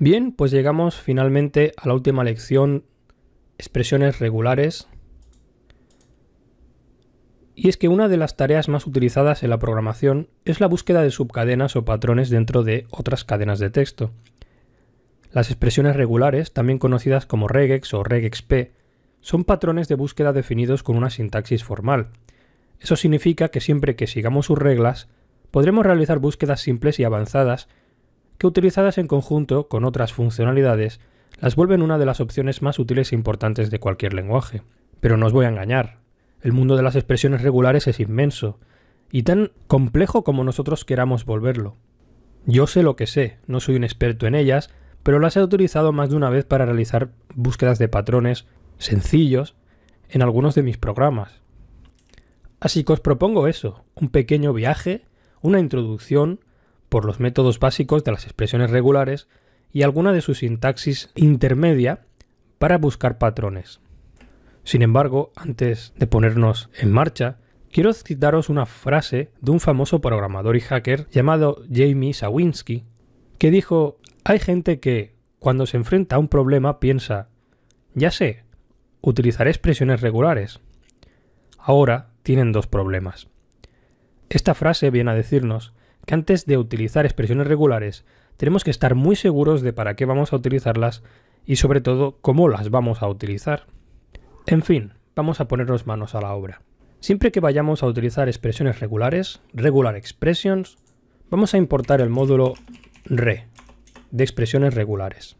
Bien, pues llegamos finalmente a la última lección, expresiones regulares. Y es que una de las tareas más utilizadas en la programación es la búsqueda de subcadenas o patrones dentro de otras cadenas de texto. Las expresiones regulares, también conocidas como regex o regexp, son patrones de búsqueda definidos con una sintaxis formal. Eso significa que siempre que sigamos sus reglas, podremos realizar búsquedas simples y avanzadas que utilizadas en conjunto con otras funcionalidades las vuelven una de las opciones más útiles e importantes de cualquier lenguaje. Pero no os voy a engañar, el mundo de las expresiones regulares es inmenso, y tan complejo como nosotros queramos volverlo. Yo sé lo que sé, no soy un experto en ellas, pero las he utilizado más de una vez para realizar búsquedas de patrones sencillos en algunos de mis programas. Así que os propongo eso, un pequeño viaje, una introducción por los métodos básicos de las expresiones regulares y alguna de su sintaxis intermedia para buscar patrones. Sin embargo, antes de ponernos en marcha, quiero citaros una frase de un famoso programador y hacker llamado Jamie Sawinski, que dijo, hay gente que, cuando se enfrenta a un problema, piensa, ya sé, utilizaré expresiones regulares. Ahora tienen dos problemas. Esta frase viene a decirnos que antes de utilizar expresiones regulares tenemos que estar muy seguros de para qué vamos a utilizarlas y sobre todo cómo las vamos a utilizar. En fin, vamos a ponernos manos a la obra. Siempre que vayamos a utilizar expresiones regulares, regular expressions, vamos a importar el módulo re de expresiones regulares.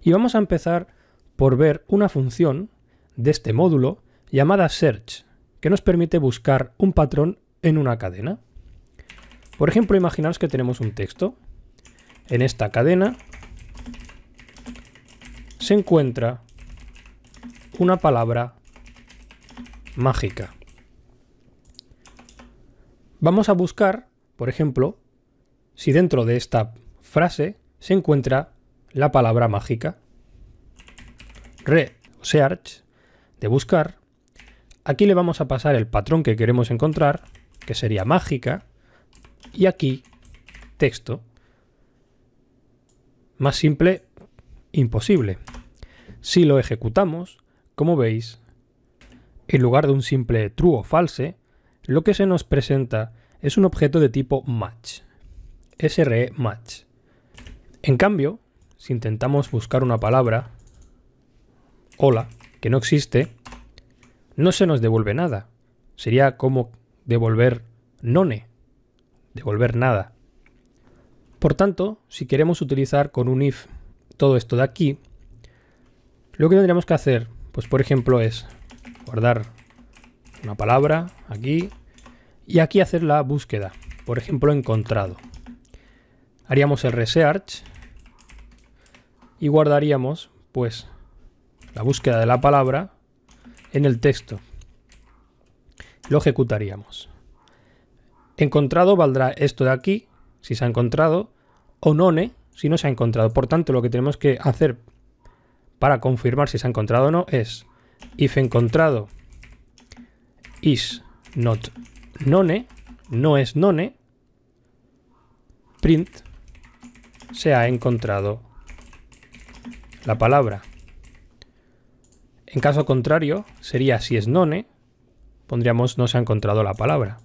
Y vamos a empezar por ver una función de este módulo llamada search, que nos permite buscar un patrón en una cadena. Por ejemplo, imaginaos que tenemos un texto. En esta cadena se encuentra una palabra mágica. Vamos a buscar, por ejemplo, si dentro de esta frase se encuentra la palabra mágica. Re o search de buscar. Aquí le vamos a pasar el patrón que queremos encontrar, que sería mágica. Y aquí, texto. Más simple, imposible. Si lo ejecutamos, como veis, en lugar de un simple true o false, lo que se nos presenta es un objeto de tipo match, Sr e match. En cambio, si intentamos buscar una palabra, hola, que no existe, no se nos devuelve nada. Sería como devolver none, devolver nada. Por tanto, si queremos utilizar con un if todo esto de aquí, lo que tendríamos que hacer, pues por ejemplo, es guardar una palabra aquí y aquí hacer la búsqueda, por ejemplo, encontrado. Haríamos el research y guardaríamos pues la búsqueda de la palabra en el texto. Lo ejecutaríamos. Encontrado valdrá esto de aquí, si se ha encontrado, o none, si no se ha encontrado. Por tanto, lo que tenemos que hacer para confirmar si se ha encontrado o no es if encontrado is not none, no es none, print se ha encontrado la palabra. En caso contrario, sería si es none, pondríamos no se ha encontrado la palabra.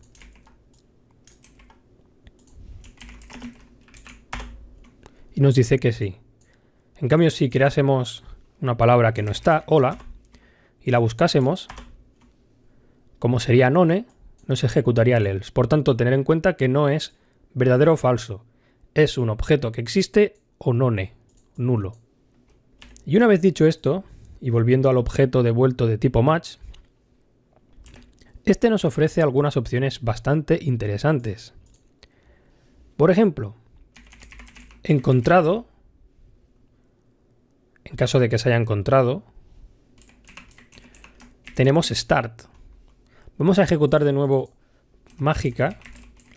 nos dice que sí. En cambio, si creásemos una palabra que no está, hola, y la buscásemos, como sería none, nos ejecutaría el else. Por tanto, tener en cuenta que no es verdadero o falso. Es un objeto que existe o none, nulo. Y una vez dicho esto, y volviendo al objeto devuelto de tipo match, este nos ofrece algunas opciones bastante interesantes. Por ejemplo, encontrado, en caso de que se haya encontrado, tenemos start. Vamos a ejecutar de nuevo mágica,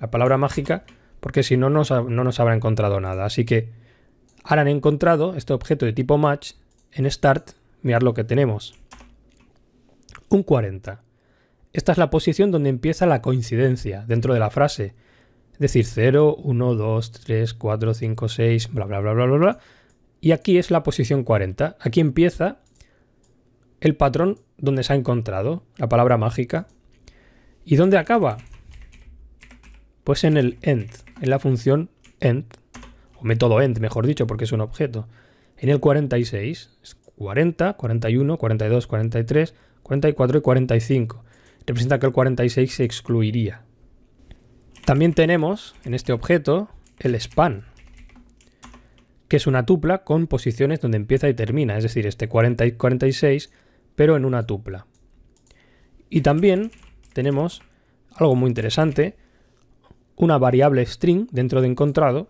la palabra mágica, porque si no, no nos habrá encontrado nada. Así que ahora han encontrado este objeto de tipo match en start. Mirad lo que tenemos. Un 40. Esta es la posición donde empieza la coincidencia dentro de la frase. Es decir, 0, 1, 2, 3, 4, 5, 6, bla, bla, bla, bla, bla, bla. Y aquí es la posición 40. Aquí empieza el patrón donde se ha encontrado, la palabra mágica. ¿Y dónde acaba? Pues en el end, en la función end, o método end, mejor dicho, porque es un objeto. En el 46, 40, 41, 42, 43, 44 y 45. Representa que el 46 se excluiría. También tenemos en este objeto el span, que es una tupla con posiciones donde empieza y termina, es decir, este 40 y 46, pero en una tupla. Y también tenemos algo muy interesante, una variable string dentro de encontrado,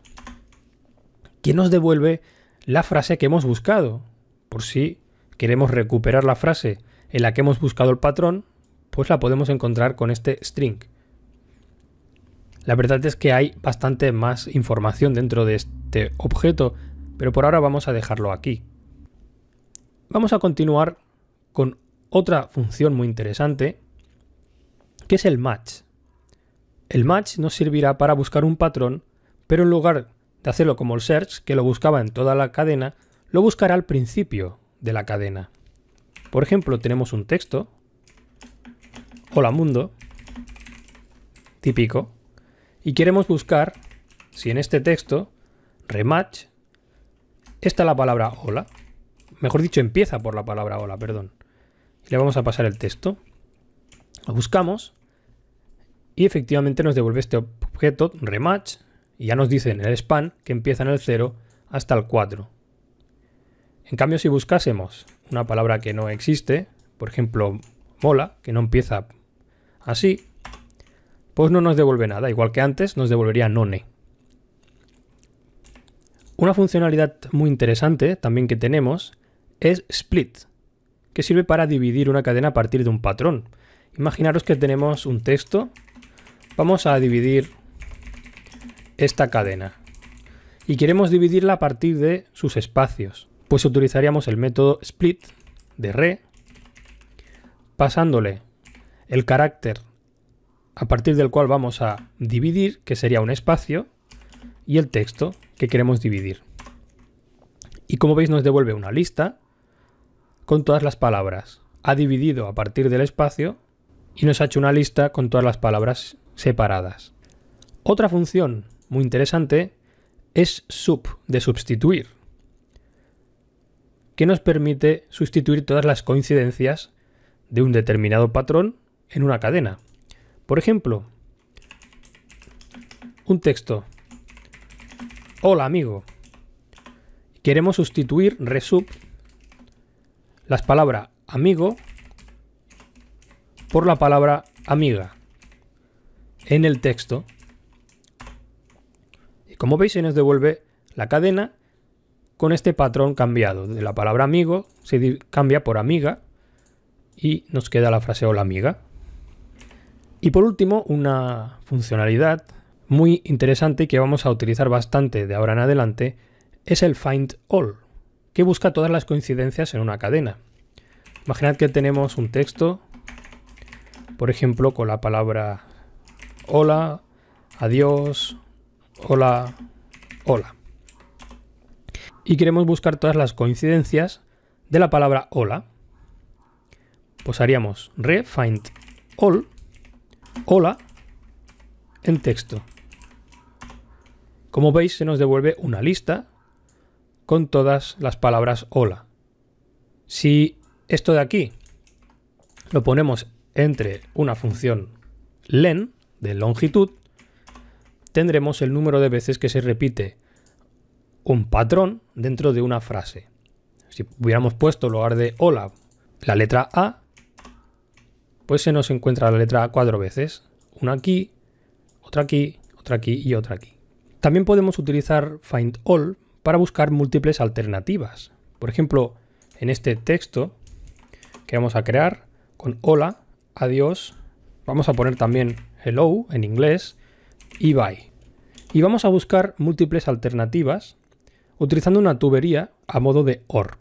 que nos devuelve la frase que hemos buscado. Por si queremos recuperar la frase en la que hemos buscado el patrón, pues la podemos encontrar con este string. La verdad es que hay bastante más información dentro de este objeto, pero por ahora vamos a dejarlo aquí. Vamos a continuar con otra función muy interesante, que es el match. El match nos servirá para buscar un patrón, pero en lugar de hacerlo como el search, que lo buscaba en toda la cadena, lo buscará al principio de la cadena. Por ejemplo, tenemos un texto, hola mundo, típico, y queremos buscar si en este texto, rematch, está la palabra hola. Mejor dicho, empieza por la palabra hola, perdón. Y le vamos a pasar el texto. Lo buscamos y efectivamente nos devuelve este objeto rematch y ya nos dice en el span que empieza en el 0 hasta el 4. En cambio, si buscásemos una palabra que no existe, por ejemplo, mola, que no empieza así, pues no nos devuelve nada, igual que antes nos devolvería none. Una funcionalidad muy interesante también que tenemos es split, que sirve para dividir una cadena a partir de un patrón. Imaginaros que tenemos un texto, vamos a dividir esta cadena y queremos dividirla a partir de sus espacios. Pues utilizaríamos el método split de re, pasándole el carácter a partir del cual vamos a dividir, que sería un espacio, y el texto que queremos dividir. Y como veis nos devuelve una lista con todas las palabras. Ha dividido a partir del espacio y nos ha hecho una lista con todas las palabras separadas. Otra función muy interesante es sub, de sustituir, que nos permite sustituir todas las coincidencias de un determinado patrón en una cadena. Por ejemplo, un texto. Hola amigo. Queremos sustituir resub las palabras amigo por la palabra amiga en el texto. Y como veis se nos devuelve la cadena con este patrón cambiado. De la palabra amigo se cambia por amiga y nos queda la frase hola amiga. Y por último, una funcionalidad muy interesante que vamos a utilizar bastante de ahora en adelante es el find all, que busca todas las coincidencias en una cadena. Imaginad que tenemos un texto, por ejemplo, con la palabra hola, adiós, hola, hola. Y queremos buscar todas las coincidencias de la palabra hola. Pues haríamos re all hola en texto. Como veis, se nos devuelve una lista con todas las palabras hola. Si esto de aquí lo ponemos entre una función len de longitud, tendremos el número de veces que se repite un patrón dentro de una frase. Si hubiéramos puesto en lugar de hola la letra A, pues se nos encuentra la letra cuatro veces. Una aquí, otra aquí, otra aquí y otra aquí. También podemos utilizar find all para buscar múltiples alternativas. Por ejemplo, en este texto que vamos a crear con hola, adiós, vamos a poner también hello en inglés y bye. Y vamos a buscar múltiples alternativas utilizando una tubería a modo de OR.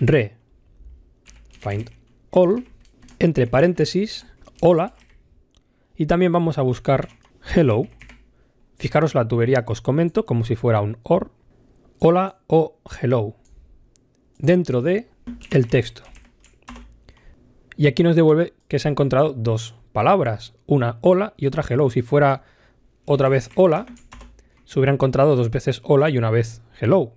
Re, find all entre paréntesis, hola, y también vamos a buscar hello. Fijaros la tubería que os comento, como si fuera un or, hola o hello, dentro de el texto. Y aquí nos devuelve que se ha encontrado dos palabras, una hola y otra hello. Si fuera otra vez hola, se hubiera encontrado dos veces hola y una vez hello.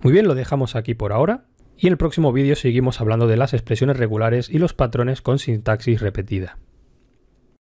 Muy bien, lo dejamos aquí por ahora. Y en el próximo vídeo seguimos hablando de las expresiones regulares y los patrones con sintaxis repetida.